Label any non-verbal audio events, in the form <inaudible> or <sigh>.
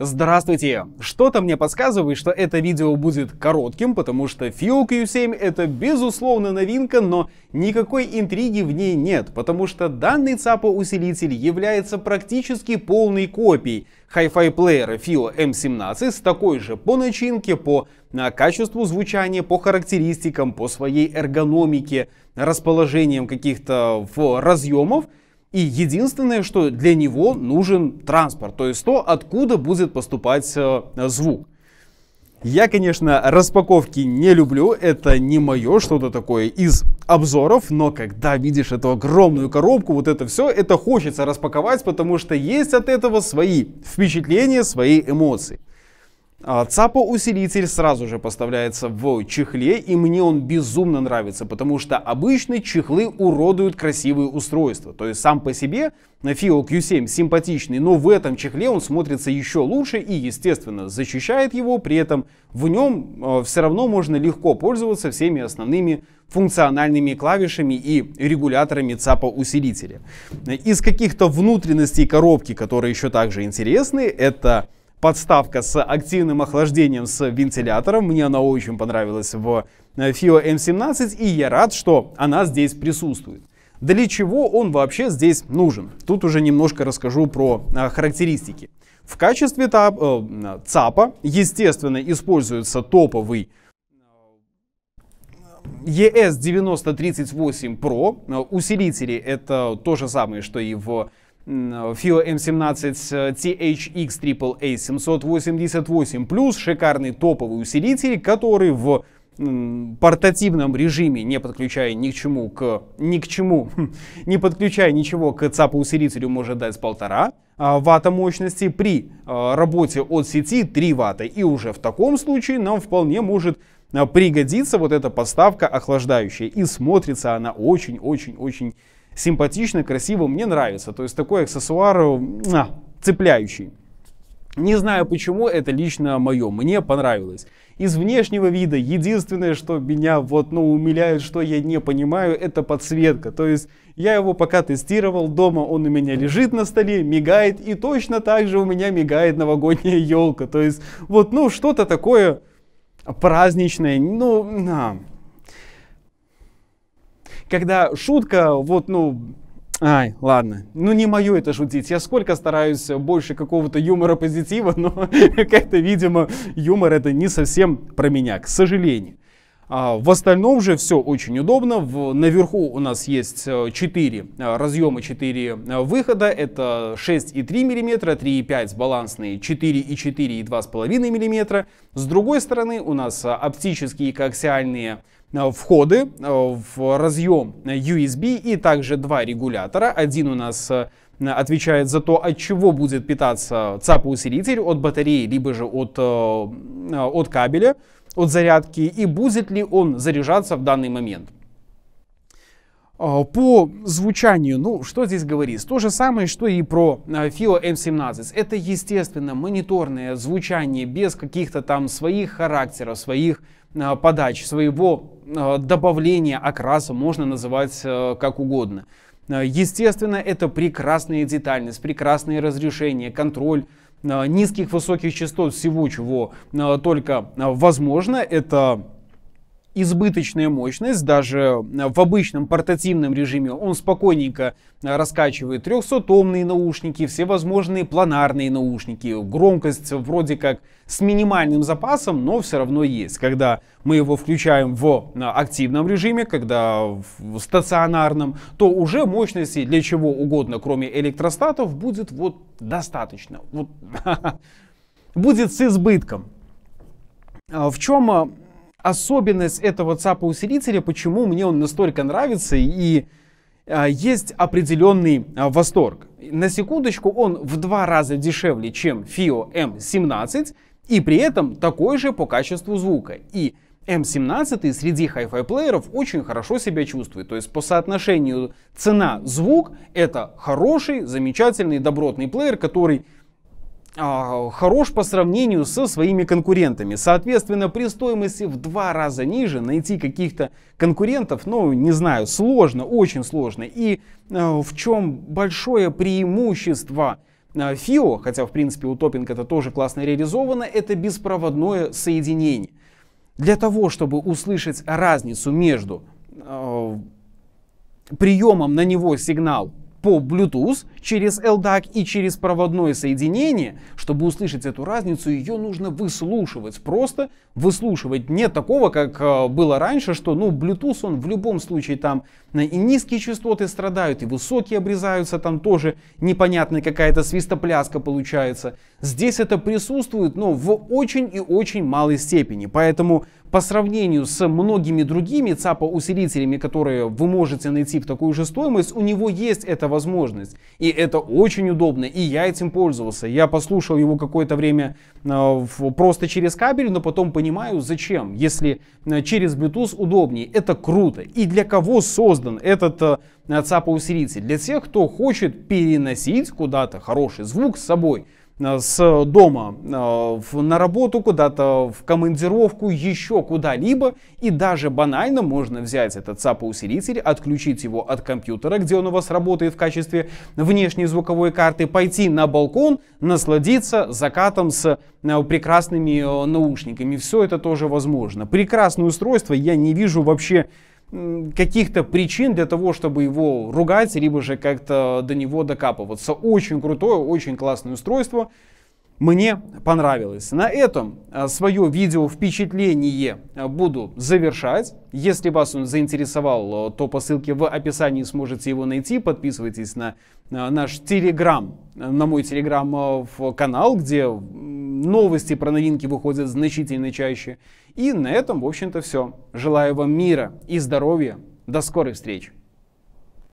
Здравствуйте! Что-то мне подсказывает, что это видео будет коротким, потому что FIO Q7 это безусловно новинка, но никакой интриги в ней нет, потому что данный ЦАПО-усилитель является практически полной копией Hi-Fi плеера FIO M17 эм с такой же по начинке, по а, качеству звучания, по характеристикам, по своей эргономике, расположением каких-то разъемов, и единственное, что для него нужен транспорт, то есть то, откуда будет поступать э, звук. Я, конечно, распаковки не люблю, это не мое, что-то такое из обзоров, но когда видишь эту огромную коробку, вот это все, это хочется распаковать, потому что есть от этого свои впечатления, свои эмоции. А Цапо-усилитель сразу же поставляется в чехле, и мне он безумно нравится, потому что обычно чехлы уродуют красивые устройства. То есть сам по себе Fio Q7 симпатичный, но в этом чехле он смотрится еще лучше и, естественно, защищает его, при этом в нем а, все равно можно легко пользоваться всеми основными функциональными клавишами и регуляторами цапо усилителя Из каких-то внутренностей коробки, которые еще также интересны, это подставка с активным охлаждением с вентилятором. Мне она очень понравилась в э, FIO M17, и я рад, что она здесь присутствует. Для чего он вообще здесь нужен? Тут уже немножко расскажу про э, характеристики. В качестве э, ЦАПа, естественно, используется топовый ES9038 Pro. Усилители это то же самое, что и в Фила М17 THX AAA 788 Plus, шикарный топовый усилитель, который в портативном режиме, не подключая ни к чему, к, ни к чему, <laughs> хм, не подключая ничего к цапа усилителю может дать полтора а, ватта мощности при а, работе от сети 3 ватта. И уже в таком случае нам вполне может а, пригодиться вот эта поставка охлаждающая. И смотрится она очень-очень-очень симпатично, красиво, мне нравится. То есть такой аксессуар а, цепляющий. Не знаю почему, это лично мое, мне понравилось. Из внешнего вида единственное, что меня вот, ну, умиляет, что я не понимаю, это подсветка. То есть я его пока тестировал дома, он у меня лежит на столе, мигает, и точно так же у меня мигает новогодняя елка. То есть вот, ну, что-то такое праздничное, ну, на когда шутка, вот, ну, Ай, ладно. Ну не мое это шутить. Я сколько стараюсь больше какого-то юмора позитива, но <laughs> как-то, видимо, юмор это не совсем про меня, к сожалению. А в остальном же все очень удобно. В, наверху у нас есть 4 разъема, 4 выхода. Это 6,3 мм, 3,5 балансные, 4,4 и 2,5 мм. С другой стороны у нас э, оптические и коаксиальные Э, входы э, в разъем USB и также два регулятора. Один у нас э, отвечает за то, от чего будет питаться ЦАПа-усилитель, от батареи, либо же от, от кабеля, от зарядки, и будет ли он заряжаться в данный момент. По звучанию, ну, что здесь говорится То же самое, что и про FIO M17. Это, естественно, мониторное звучание без каких-то там своих характеров, своих Э, подач, своего э, добавления окраса можно называть э, как угодно. Естественно, это прекрасная детальность, прекрасное разрешение, контроль низких, высоких частот, всего чего только возможно. Это избыточная мощность, даже э, в обычном портативном режиме он спокойненько э, раскачивает 300-томные наушники, всевозможные планарные наушники, громкость вроде как с минимальным запасом, но все равно есть. Когда мы его включаем в э, активном режиме, когда в стационарном, то уже мощности для чего угодно, кроме электростатов, будет вот достаточно. Вот. <laughs> будет с избытком. А в чем особенность этого цапа-усилителя, почему мне он настолько нравится и а, есть определенный а, восторг. На секундочку, он в два раза дешевле, чем FIO M17, и при этом такой же по качеству звука. И M17 среди Hi-Fi плееров очень хорошо себя чувствует. То есть по соотношению цена-звук это хороший, замечательный, добротный плеер, который а, хорош по сравнению со своими конкурентами. Соответственно, при стоимости в два раза ниже найти каких-то конкурентов, ну, не знаю, сложно, очень сложно. И э, в чем большое преимущество FIO, э, хотя, в принципе, у Топинг это тоже классно реализовано, это беспроводное соединение. Для того, чтобы услышать разницу между э, приемом на него сигнал по Bluetooth через LDAC и через проводное соединение, чтобы услышать эту разницу, ее нужно выслушивать. Просто выслушивать. Нет такого, как э, было раньше, что ну Bluetooth он в любом случае там и низкие частоты страдают, и высокие обрезаются, там тоже непонятная какая-то свистопляска получается. Здесь это присутствует, но в очень и очень малой степени. Поэтому по сравнению с многими другими ЦАПа-усилителями, которые вы можете найти в такую же стоимость, у него есть эта возможность. И это очень удобно, и я этим пользовался. Я послушал его какое-то время э, просто через кабель, но потом понимаю, зачем, если э, через Bluetooth удобнее. Это круто. И для кого создано создан этот э, ЦАПа усилитель? Для тех, кто хочет переносить куда-то хороший звук с собой э, с дома э, на работу, куда-то в командировку, еще куда-либо. И даже банально можно взять этот SAP-усилитель, отключить его от компьютера, где он у вас работает в качестве внешней звуковой карты, пойти на балкон, насладиться закатом с прекрасными наушниками. Все это тоже возможно. Прекрасное устройство, я не вижу вообще каких-то причин для того, чтобы его ругать, либо же как-то до него докапываться. Очень крутое, очень классное устройство. Мне понравилось. На этом а, свое видео впечатление а, буду завершать. Если вас он заинтересовал, а, то по ссылке в описании сможете его найти. Подписывайтесь на наш телеграм, на мой телеграм-канал, где новости про новинки выходят значительно чаще. И на этом, в общем-то, все. Желаю вам мира и здоровья. До скорой встречи.